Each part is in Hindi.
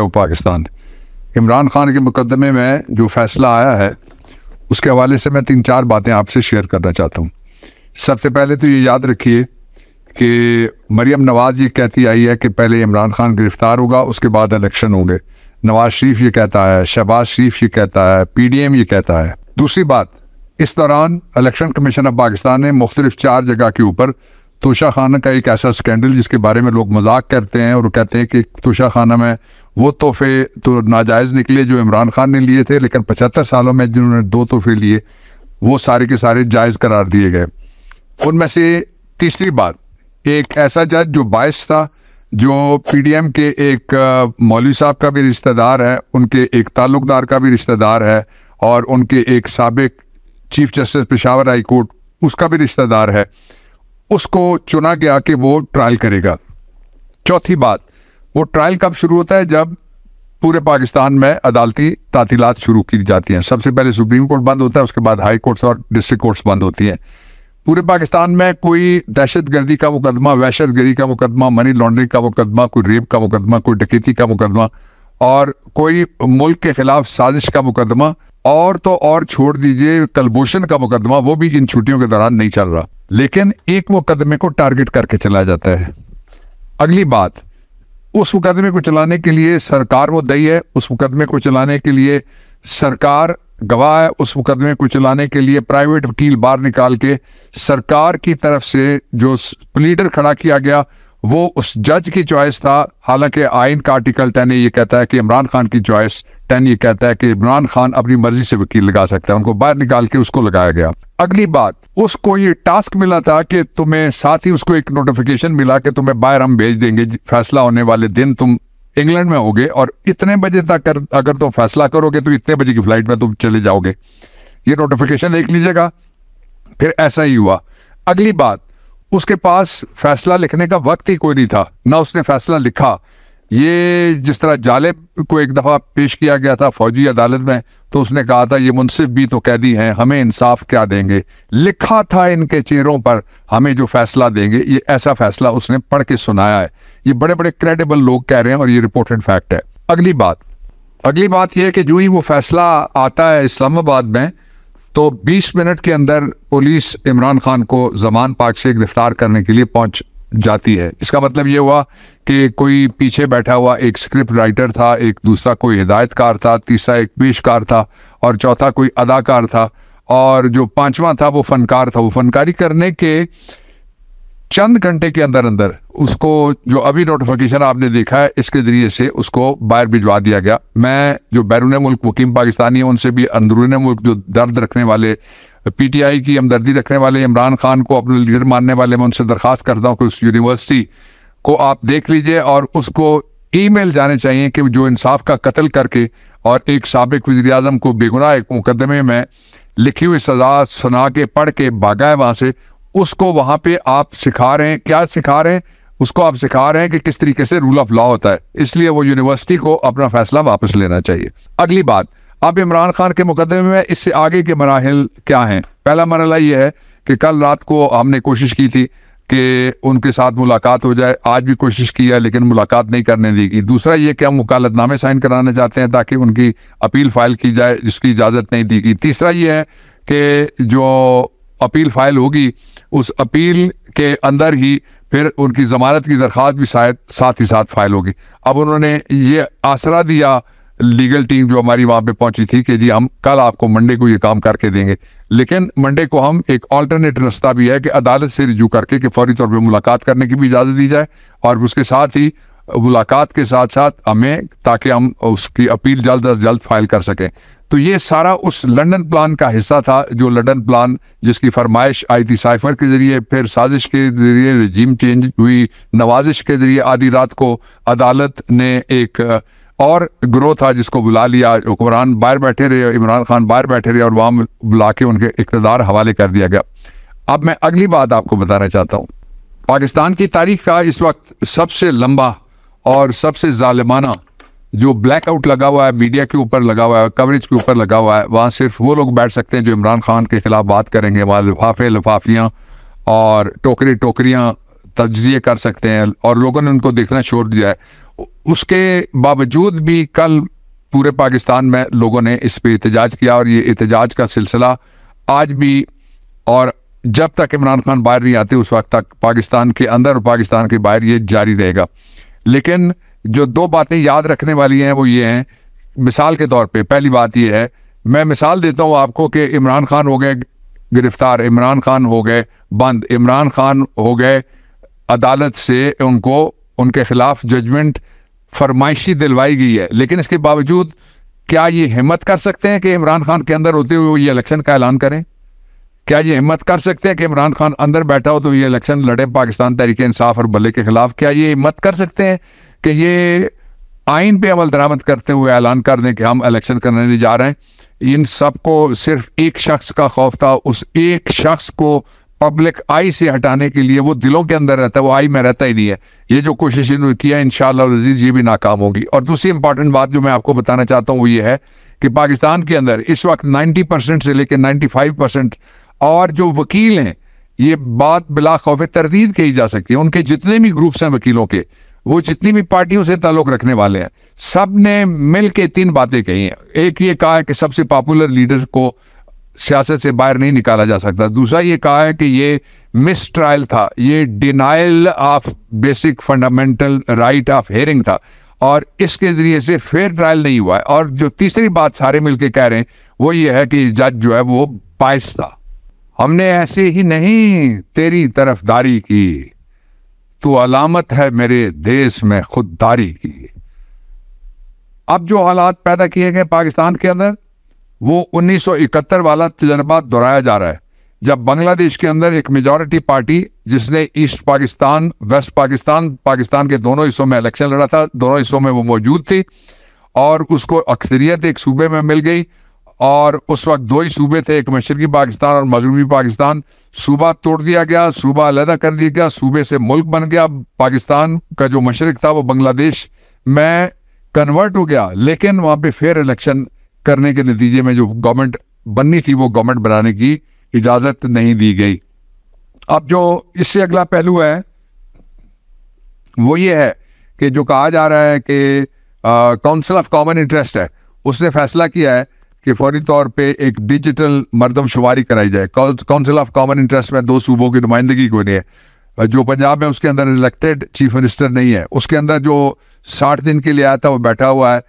वो पाकिस्तान इमरान खान के मुकदमे में जो फैसला आया है उसके हवाले से मैं तीन चार बातें आपसे शेयर करना चाहता हूँ सबसे पहले तो ये याद रखिए कि मरियम नवाज़ ये कहती आई है कि पहले इमरान खान गिरफ़्तार होगा उसके बाद इलेक्शन होंगे नवाज़ शरीफ ये कहता है शहबाज शरीफ ये कहता है पी डी एम ये कहता है दूसरी बात इस दौरान इलेक्शन कमीशन ऑफ पाकिस्तान ने मुख्तलिफ चार जगह के ऊपर तोशा खाना का एक ऐसा स्कैंडल जिसके बारे में लोग मजाक करते हैं और कहते हैं कि तोशा खाना में वो तोहफे तो नाजायज़ निकले जो इमरान खान ने लिए थे लेकिन पचहत्तर सालों में जिन्होंने दो तोहफे लिए वो सारे के सारे जायज़ करार दिए गए उनमें से तीसरी बात एक ऐसा जज जो बायस था जो पीडीएम के एक मौलवी साहब का भी रिश्तेदार है उनके एक ताल्लुकदार का भी रिश्तेदार है और उनके एक सबक chief justice Peshawar high court उसका भी रिश्तेदार है उसको चुना गया कि वो ट्रायल करेगा चौथी बात वो ट्रायल कब शुरू होता है जब पूरे पाकिस्तान में अदालती तातीलत शुरू की जाती हैं सबसे पहले सुप्रीम कोर्ट बंद होता है उसके बाद हाई कोर्ट्स और डिस्ट्रिक्ट कोर्ट्स बंद होती हैं पूरे पाकिस्तान में कोई दहशत गर्दी का मुकदमा वहशत गर्दी का मुकदमा मनी लॉन्ड्रिंग का मुकदमा कोई रेप का मुकदमा कोई डकैती का मुकदमा और कोई मुल्क के खिलाफ साजिश का मुकदमा और तो और छोड़ दीजिए कलभूषण का मुकदमा वो भी इन छुट्टियों के दौरान नहीं चल रहा लेकिन एक मुकदमे को टारगेट करके चलाया जाता है अगली बात उस मुकदमे को चलाने के लिए सरकार वो दई है उस मुकदमे को चलाने के लिए सरकार गवाह है उस मुकदमे को चलाने के लिए प्राइवेट वकील बाहर निकाल के सरकार की तरफ से जो प्लीडर खड़ा किया गया वो उस जज की चॉइस था हालांकि आइन का आर्टिकल टेन ये कहता है कि इमरान खान की चॉइस टेन ये कहता है कि इमरान खान अपनी मर्जी से वकील लगा सकता है उनको बाहर निकाल के उसको लगाया गया अगली बात उसको ये टास्क मिला था कि तुम्हें साथ ही उसको एक नोटिफिकेशन मिला कि तुम्हें बाहर हम भेज देंगे फैसला होने वाले दिन तुम इंग्लैंड में होगे और इतने बजे तक अगर तुम फैसला करोगे तो इतने बजे की फ्लाइट में तुम चले जाओगे ये नोटिफिकेशन देख लीजिएगा फिर ऐसा ही हुआ अगली बात उसके पास फैसला लिखने का वक्त ही कोई नहीं था ना उसने फैसला लिखा ये जिस तरह जालिब को एक दफ़ा पेश किया गया था फौजी अदालत में तो उसने कहा था ये मुनसिफ भी तो कैदी हैं हमें इंसाफ क्या देंगे लिखा था इनके चेहरों पर हमें जो फैसला देंगे ये ऐसा फैसला उसने पढ़ के सुनाया है ये बड़े बड़े क्रेडिबल लोग कह रहे हैं और ये रिपोर्टेड फैक्ट है अगली बात अगली बात यह है कि जो ही वो फैसला आता है इस्लामाबाद में तो 20 मिनट के अंदर पुलिस इमरान खान को जमान पाक से गिरफ्तार करने के लिए पहुंच जाती है इसका मतलब ये हुआ कि कोई पीछे बैठा हुआ एक स्क्रिप्ट राइटर था एक दूसरा कोई हिदायतकार था तीसरा एक पेशकार था और चौथा कोई अदाकार था और जो पांचवा था वो फनकार था वो फनकारी करने के चंद घंटे के अंदर अंदर उसको जो अभी नोटिफिकेशन आपने देखा है इसके ज़रिए से उसको बाहर भिजवा दिया गया मैं जो बैरून मुल्क मुकीम पाकिस्तानी है उनसे भी अंदरून मुल्क जो दर्द रखने वाले पीटीआई की हमदर्दी रखने वाले इमरान खान को अपने लीडर मानने वाले मैं उनसे दरख्वास्त करता हूँ कि उस यूनिवर्सिटी को आप देख लीजिए और उसको ईमेल जाने चाहिए कि जो इंसाफ का कत्ल करके और एक सबक वजी अजम को बेगुनाह एक मुकदमे में लिखी हुई सजा सुना के पढ़ के भागा है वहाँ से उसको वहाँ पे आप सिखा रहे हैं क्या सिखा रहे हैं उसको आप सिखा रहे हैं कि किस तरीके से रूल ऑफ लॉ होता है इसलिए वो यूनिवर्सिटी को अपना फैसला वापस लेना चाहिए अगली बात अब इमरान खान के मुकदमे में इससे आगे के मराहल क्या हैं पहला मरला ये है कि कल रात को हमने कोशिश की थी कि उनके साथ मुलाकात हो जाए आज भी कोशिश की है लेकिन मुलाकात नहीं करने दी गई दूसरा ये कि हम वकालतनामे साइन कराना चाहते हैं ताकि उनकी अपील फाइल की जाए जिसकी इजाज़त नहीं दी गई तीसरा ये है कि जो अपील फाइल होगी उस अपील के अंदर ही फिर उनकी ज़मानत की दरख्वास्त भी शायद साथ ही साथ फाइल होगी अब उन्होंने ये आसरा दिया लीगल टीम जो हमारी वहाँ पे पहुँची थी कि जी हम कल आपको मंडे को ये काम करके देंगे लेकिन मंडे को हम एक ऑल्टरनेट रास्ता भी है कि अदालत से रिजू करके कि फौरी तौर पर मुलाकात करने की भी इजाज़त दी जाए और उसके साथ ही मुलाकात के साथ साथ हमें ताकि हम उसकी अपील जल्द अज जल्द फाइल कर सकें तो ये सारा उस लंदन प्लान का हिस्सा था जो लंदन प्लान जिसकी फरमाइश आई थी साइफर के जरिए फिर साजिश के जरिए रिजीम चेंज हुई नवाजिश के जरिए आधी रात को अदालत ने एक और ग्रोह था जिसको बुला लिया हुक्मरान बाहर बैठे रहे इमरान खान बाहर बैठे रहे और वहाँ बुला के उनके इकतदार हवाले कर दिया गया अब मैं अगली बात आपको बताना चाहता हूँ पाकिस्तान की तारीख का इस वक्त सबसे लंबा और सबसे ालिमाना जो ब्लैकआउट लगा हुआ है मीडिया के ऊपर लगा हुआ है कवरेज के ऊपर लगा हुआ है वहाँ सिर्फ वो लोग बैठ सकते हैं जो इमरान खान के खिलाफ बात करेंगे वहाँ लिफाफे लिफाफियाँ और टोकरी टोकरियाँ तजिए कर सकते हैं और लोगों ने उनको देखना छोड़ दिया है उसके बावजूद भी कल पूरे पाकिस्तान में लोगों ने इस पर एहतजाज किया और ये एहतजाज का सिलसिला आज भी और जब तक इमरान खान बाहर नहीं आते उस वक्त तक पाकिस्तान के अंदर और पाकिस्तान के बाहर ये जारी रहेगा लेकिन जो दो बातें याद रखने वाली हैं वो ये हैं मिसाल के तौर पे पहली बात ये है मैं मिसाल देता हूँ आपको कि इमरान खान हो गए गिरफ्तार इमरान खान हो गए बंद इमरान खान हो गए अदालत से उनको उनके खिलाफ जजमेंट फरमाइशी दिलवाई गई है लेकिन इसके बावजूद क्या ये हिम्मत कर सकते हैं कि इमरान खान के अंदर होते हुए ये इलेक्शन का ऐलान करें क्या ये हिम्मत कर सकते हैं कि इमरान खान अंदर बैठा हो तो ये इलेक्शन लड़े पाकिस्तान तहरीक इंसाफ और बल्ले के खिलाफ क्या ये हिम्मत कर सकते हैं कि ये आइन पे अमल दरामद करते हुए ऐलान कर दें कि हम इलेक्शन करने जा रहे हैं इन सब को सिर्फ एक शख्स का खौफ था उस एक शख्स को पब्लिक आई से हटाने के लिए वो दिलों के अंदर रहता है वो आई में रहता ही नहीं है ये जो कोशिश इन्होंने किया इन शजीज़ ये भी नाकाम होगी और दूसरी इंपॉर्टेंट बात जो मैं आपको बताना चाहता हूँ वो ये है कि पाकिस्तान के अंदर इस वक्त 90 परसेंट से लेकर 95 परसेंट और जो वकील हैं ये बात बिला खौफ तरदीद कही जा सकती है उनके जितने भी ग्रुप्स हैं वकीलों के वो जितनी भी पार्टियों से ताल्लुक रखने वाले हैं सब ने मिल के तीन बातें कही हैं एक ये कहा है कि सबसे पॉपुलर लीडर को सियासत से बाहर नहीं निकाला जा सकता दूसरा ये कहा है कि ये मिस ट्रायल था ये denial of basic fundamental right of hearing था और इसके ज़रिए से फेयर ट्रायल नहीं हुआ है और जो तीसरी बात सारे मिलके कह रहे हैं वो ये है कि जज जो है वो पायस था हमने ऐसे ही नहीं तेरी तरफदारी की तो अलामत है मेरे देश में खुददारी की अब जो हालात पैदा किए गए पाकिस्तान के अंदर वो 1971 वाला तजर्बा दोहराया जा रहा है जब बांग्लादेश के अंदर एक मेजॉरिटी पार्टी जिसने ईस्ट पाकिस्तान वेस्ट पाकिस्तान पाकिस्तान के दोनों हिस्सों में इलेक्शन लड़ा था दोनों हिस्सों में वो मौजूद थी और उसको अक्सरियत एक सूबे में मिल गई और उस वक्त दो ही सूबे थे एक मशरकी पाकिस्तान और मगरबी पाकिस्तान सूबा तोड़ दिया गया सूबा अलहदा कर दिया गया सूबे से मुल्क बन गया पाकिस्तान का जो मशरक था वो बांग्लादेश में कन्वर्ट हो गया लेकिन वहाँ पे फेयर इलेक्शन करने के नतीजे में जो गवर्नमेंट बननी थी वो गवर्नमेंट बनाने की इजाज़त नहीं दी गई अब जो इससे अगला पहलू है वो ये है कि जो कहा जा रहा है कि काउंसिल ऑफ कॉमन इंटरेस्ट है उसने फैसला किया है कि फौरी तौर पे एक डिजिटल मरदमशुमारी कराई जाए काउंसिल ऑफ कॉमन इंटरेस्ट में दो सूबों की नुमाइंदगी कोई नहीं है जो पंजाब में उसके अंदर इलेक्टेड चीफ मिनिस्टर नहीं है उसके अंदर जो साठ दिन के लिए आया था वो बैठा हुआ है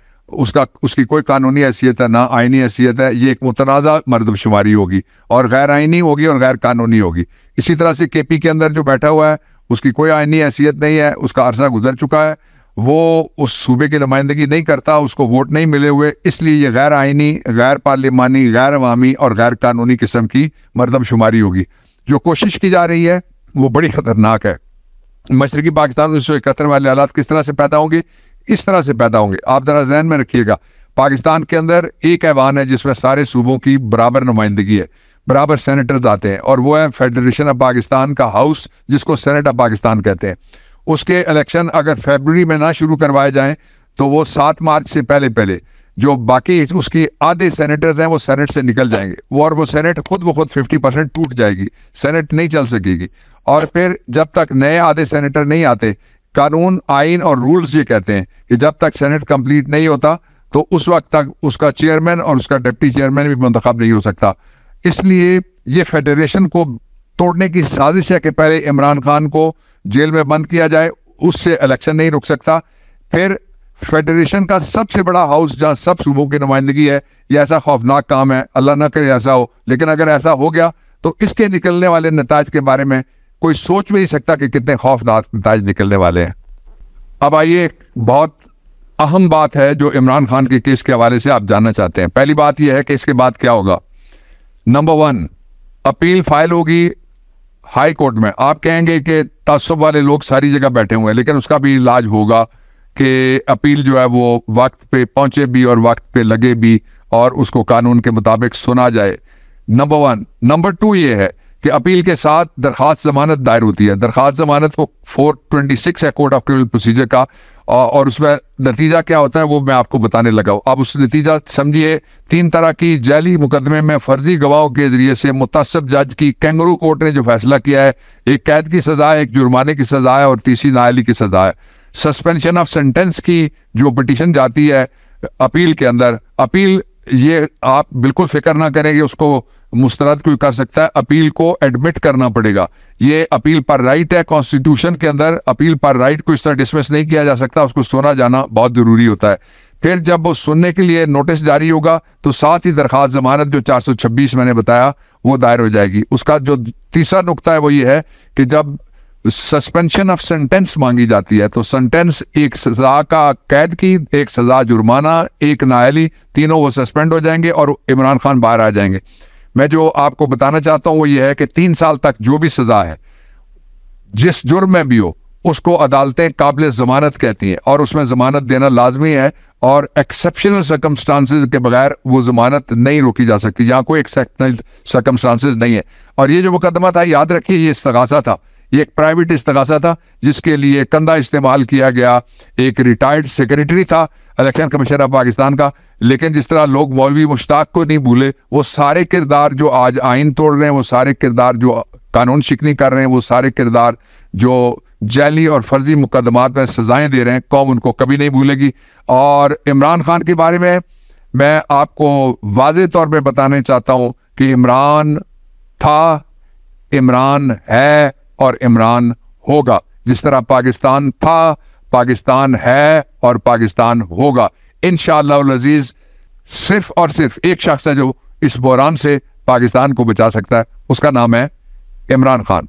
उसका उसकी कोई कानूनी हैसियत है ना आइनी हैसियत है ये एक मुतनाज़ा मरदमशुमारी होगी और गैर आइनी होगी और गैर कानूनी होगी इसी तरह से के पी के अंदर जो बैठा हुआ है उसकी कोई आइनी हैसियत नहीं है उसका अरसा गुजर चुका है वो उस सूबे की नुमाइंदगी नहीं करता उसको वोट नहीं मिले हुए इसलिए ये गैर आइनी गैर पार्लिमानी गैर अवामी और गैर कानूनी किस्म की मरदमशुमारी होगी जो कोशिश की जा रही है वो बड़ी खतरनाक है मशरकी पाकिस्तान उन्नीस सौ इकहत्तर वाले हालात किस तरह से पैदा होंगे इस तरह से पैदा होंगे आप ज़रा जहन में रखिएगा पाकिस्तान के अंदर एक ऐवान है जिसमें सारे सूबों की बराबर नुमाइंदगी है बराबर सेनेटर्स आते हैं और वो है फेडरेशन ऑफ पाकिस्तान का हाउस जिसको सेनेट ऑफ पाकिस्तान कहते हैं उसके इलेक्शन अगर फेबररी में ना शुरू करवाए जाएं तो वो सात मार्च से पहले पहले जो बाकी उसके आधे सेनेटर्स हैं वो सेनेट से निकल जाएंगे वो और वो सेनेट खुद ब खुद फिफ्टी परसेंट टूट जाएगी सेनेट नहीं चल सकेगी और फिर जब तक नए आधे सेनेटर नहीं आते कानून आइन और रूल्स ये कहते हैं कि जब तक सेनेट कंप्लीट नहीं होता तो उस वक्त तक उसका चेयरमैन और उसका डिप्टी चेयरमैन भी मंतखब नहीं हो सकता इसलिए ये फेडरेशन को तोड़ने की साजिश है कि पहले इमरान खान को जेल में बंद किया जाए उससे इलेक्शन नहीं रुक सकता फिर फेडरेशन का सबसे बड़ा हाउस जहां सब सूबों की नुमाइंदगी है यह ऐसा खौफनाक काम है अल्लाह ना करे ऐसा हो लेकिन अगर ऐसा हो गया तो इसके निकलने वाले नतज के बारे में कोई सोच भी नहीं सकता कि कितने खौफनाक नतज निकलने वाले हैं अब आइए एक बहुत अहम बात है जो इमरान खान के केस के हवाले से आप जानना चाहते हैं पहली बात यह है कि इसके बाद क्या होगा नंबर वन अपील फाइल होगी हाई कोर्ट में आप कहेंगे कि तसब वाले लोग सारी जगह बैठे हुए हैं लेकिन उसका भी इलाज होगा कि अपील जो है वो वक्त पे पहुंचे भी और वक्त पे लगे भी और उसको कानून के मुताबिक सुना जाए नंबर वन नंबर टू ये है कि अपील के साथ दरखास्त जमानत दायर होती है दरखास्त जमानत को फोर ट्वेंटी सिक्स है कोर्ट ऑफ क्रिमिनल प्रोसीजर का और उसमें नतीजा क्या होता है वो मैं आपको बताने लगा हूँ अब उस नतीजा समझिए तीन तरह की जैली मुकदमे में फर्जी गवाहों के जरिए से मुतसब जज की कैंगरू कोर्ट ने जो फैसला किया है एक कैद की सज़ा है एक जुर्माने की सज़ा है और तीसरी नायली की सज़ा है सस्पेंशन ऑफ सेंटेंस की जो पटिशन जाती है अपील के अंदर अपील ये आप बिल्कुल फिक्र ना करें कि उसको मुस्तरद कोई कर सकता है अपील को एडमिट करना पड़ेगा ये अपील पर राइट है कॉन्स्टिट्यूशन के अंदर अपील पर राइट को इस तरह डिसमिस नहीं किया जा सकता उसको सुना जाना बहुत ज़रूरी होता है फिर जब वो सुनने के लिए नोटिस जारी होगा तो साथ ही दरख्वास्त जमानत जो 426 मैंने बताया वो दायर हो जाएगी उसका जो तीसरा नुकता है वो ये है कि जब सस्पेंशन ऑफ सेंटेंस मांगी जाती है तो सेंटेंस एक सजा का कैद की एक सजा जुर्माना एक नायली तीनों वो सस्पेंड हो जाएंगे और इमरान खान बाहर आ जाएंगे मैं जो आपको बताना चाहता हूं वो ये है कि तीन साल तक जो भी सज़ा है जिस जुर्म में भी हो उसको अदालतें काबिल ज़मानत कहती हैं और उसमें ज़मानत देना लाजमी है और एक्सेप्शनल सर्कमस्टांसिस के बगैर वो ज़मानत नहीं रोकी जा सकती यहाँ कोई एक्सेप्शनल सर्कमस्टांसिस नहीं है और ये जो मुकदमा था याद रखिए ये इस्तगासा था ये एक प्राइवेट इस्तगासा था जिसके लिए कंधा इस्तेमाल किया गया एक रिटायर्ड सेक्रेटरी था इलेक्शन कमीशन ऑफ पाकिस्तान का लेकिन जिस तरह लोग मौलवी मुश्ताक को नहीं भूले वो सारे किरदार जो आज आइन तोड़ रहे हैं वो सारे किरदार जो कानून शिकनी कर रहे हैं वो सारे किरदार जो जैली और फर्जी मुकदमात में सजाएं दे रहे हैं कौम उनको कभी नहीं भूलेगी और इमरान खान के बारे में मैं आपको वाज तौर पर बताना चाहता हूँ कि इमरान था इमरान है और इमरान होगा जिस तरह पाकिस्तान था पाकिस्तान है और पाकिस्तान होगा इन शजीज़ सिर्फ और सिर्फ एक शख्स है जो इस बहरान से पाकिस्तान को बचा सकता है उसका नाम है इमरान खान